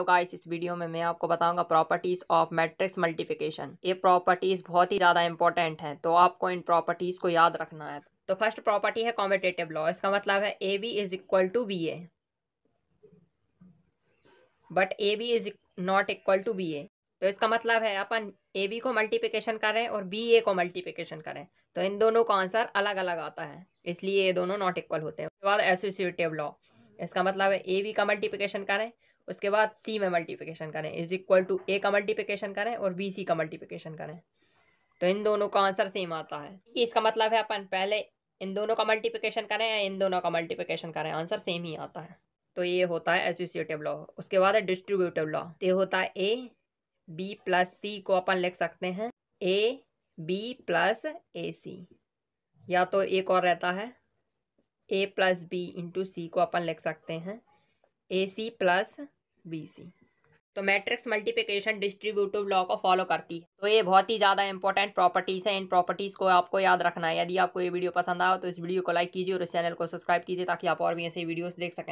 hello guys इस video में मैं आपको बताऊंगा प्रॉपर्टीज ऑफ मैट्रिक्स मल्टीप्लिकेशन ये प्रॉपर्टीज बहुत ही ज़्यादा इंपॉर्टेंट हैं तो आपको इन प्रॉपर्टीज को याद रखना है तो फर्स्ट प्रॉपर्टी है कॉम्पिटेटिव लॉ इसका मतलब है A B is equal to B A but A B is not equal to B A तो इसका मतलब है अपन ए बी को मल्टीप्लिकेशन करें और बी ए को मल्टीप्लिकेशन करें तो इन दोनों का आंसर अलग अलग आता है इसलिए ये दोनों नॉट इक्वल होते हैं उसके बाद एसोसिएटिव लॉ इसका मतलब है ए बी का मल्टीप्लिकेशन करें उसके बाद सी में मल्टीप्लिकेशन करें इज इक्वल टू ए का मल्टीप्लिकेशन करें और बी सी का मल्टीप्लिकेशन करें तो इन दोनों का आंसर सेम आता है इसका मतलब है अपन पहले इन दोनों का मल्टीप्लिकेशन करें या इन दोनों का मल्टीप्लिकेशन करें आंसर सेम ही आता है तो ये होता है एसोसिएटिव लॉ उसके बाद है डिस्ट्रीब्यूटिव लॉ तो ये होता है ए बी प्लस सी को अपन लिख सकते हैं ए बी प्लस ए सी या तो एक और रहता है A plus B into C को अपन लिख सकते हैं ए सी प्लस बी सी तो मैट्रिक्स मल्टीप्लिकेशन डिस्ट्रीब्यूटिव लॉ को फॉलो करती है तो ये बहुत ही ज़्यादा इंपॉर्टेंट प्रॉपर्टीज़ हैं इन प्रॉपर्टीज़ को आपको याद रखना है यदि आपको ये वीडियो पसंद आया तो इस वीडियो को लाइक कीजिए और इस चैनल को सब्सक्राइब कीजिए ताकि आप और भी ऐसे वीडियोज देख सकें